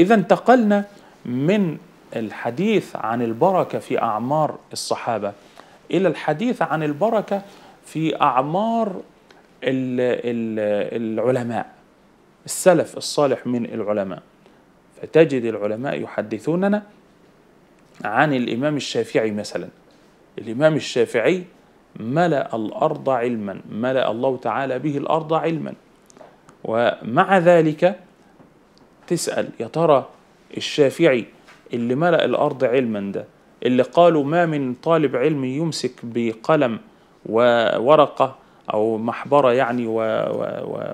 إذا انتقلنا من الحديث عن البركة في أعمار الصحابة إلى الحديث عن البركة في أعمار العلماء السلف الصالح من العلماء فتجد العلماء يحدثوننا عن الإمام الشافعي مثلا الإمام الشافعي ملأ الأرض علما ملأ الله تعالى به الأرض علما ومع ذلك تسأل يا ترى الشافعي اللي ملأ الأرض علما ده اللي قالوا ما من طالب علم يمسك بقلم وورقة أو محبرة يعني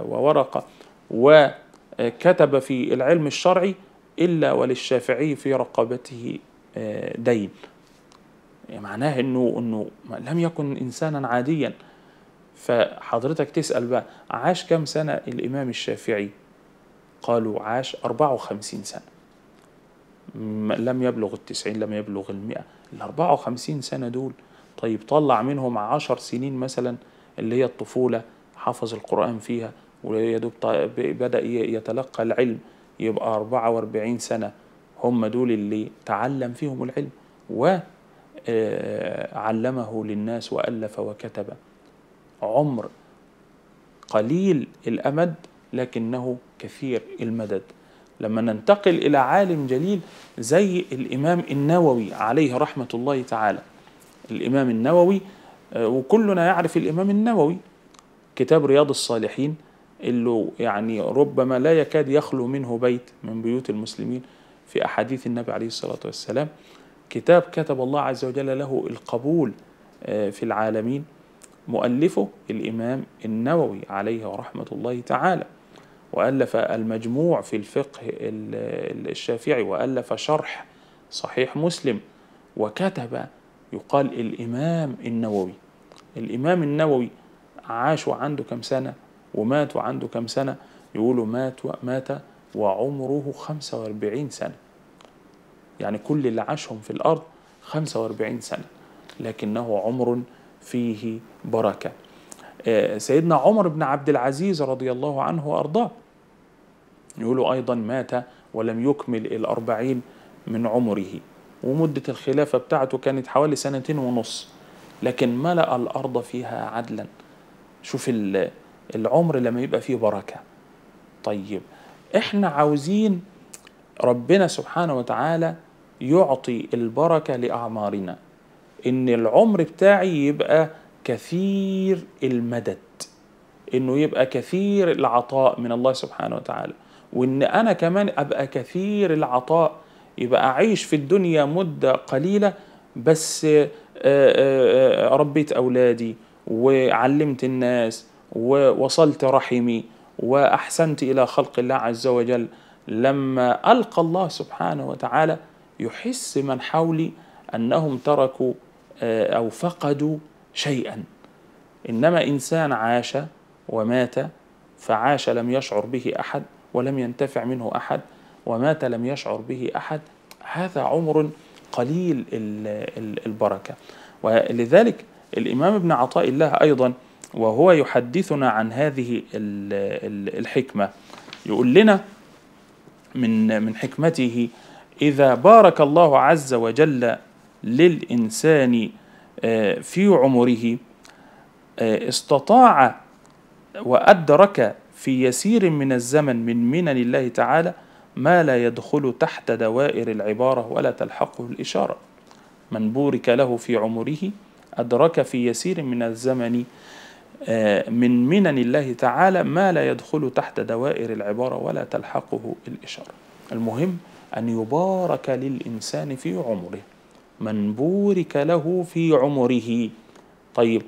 وورقة وكتب في العلم الشرعي إلا وللشافعي في رقبته آه، دين يعني معناه انه انه لم يكن انسانا عاديا فحضرتك تسال بقى عاش كم سنه الامام الشافعي قالوا عاش 54 سنة لم يبلغ التسعين لم يبلغ المئة ال 54 سنة دول طيب طلع منهم عشر سنين مثلا اللي هي الطفولة حفظ القرآن فيها ويدوب بدأ يتلقى العلم يبقى 44 سنة هم دول اللي تعلم فيهم العلم وعلمه آه، للناس وألف وكتب عمر قليل الأمد لكنه كثير المدد لما ننتقل إلى عالم جليل زي الإمام النووي عليه رحمة الله تعالى الإمام النووي آه، وكلنا يعرف الإمام النووي كتاب رياض الصالحين اللي يعني ربما لا يكاد يخلو منه بيت من بيوت المسلمين في أحاديث النبي عليه الصلاة والسلام كتاب كتب الله عز وجل له القبول آه، في العالمين مؤلفه الإمام النووي عليه ورحمة الله تعالى وألف المجموع في الفقه الشافعي وألف شرح صحيح مسلم وكتب يقال الإمام النووي الإمام النووي عاش وعنده كم سنة ومات وعنده كم سنة يقولوا مات مات وعمره 45 سنة يعني كل اللي عاشهم في الأرض 45 سنة لكنه عمر فيه بركة آه، سيدنا عمر بن عبد العزيز رضي الله عنه وأرضاه يقولوا أيضا مات ولم يكمل الأربعين من عمره ومدة الخلافة بتاعته كانت حوالي سنتين ونص لكن ملأ الأرض فيها عدلا شوف العمر لما يبقى فيه بركة طيب احنا عاوزين ربنا سبحانه وتعالى يعطي البركة لأعمارنا إن العمر بتاعي يبقى كثير المدد إنه يبقى كثير العطاء من الله سبحانه وتعالى وان انا كمان ابقى كثير العطاء يبقى اعيش في الدنيا مده قليله بس آه، آه، آه، ربيت اولادي وعلمت الناس ووصلت رحمي واحسنت الى خلق الله عز وجل لما القى الله سبحانه وتعالى يحس من حولي انهم تركوا او فقدوا شيئا انما انسان عاش ومات فعاش لم يشعر به احد ولم ينتفع منه احد ومات لم يشعر به احد هذا عمر قليل البركه ولذلك الامام ابن عطاء الله ايضا وهو يحدثنا عن هذه الحكمه يقول لنا من من حكمته اذا بارك الله عز وجل للانسان آه، في عمره آه، استطاع وادرك في يسير من الزمن من منن الله تعالى ما لا يدخل تحت دوائر العبارة ولا تلحقه الإشارة من بورك له في عمره أدرك في يسير من الزمن آه، من منن الله تعالى ما لا يدخل تحت دوائر العبارة ولا تلحقه الإشارة المهم أن يبارك للإنسان في عمره من بورك له في عمره طيب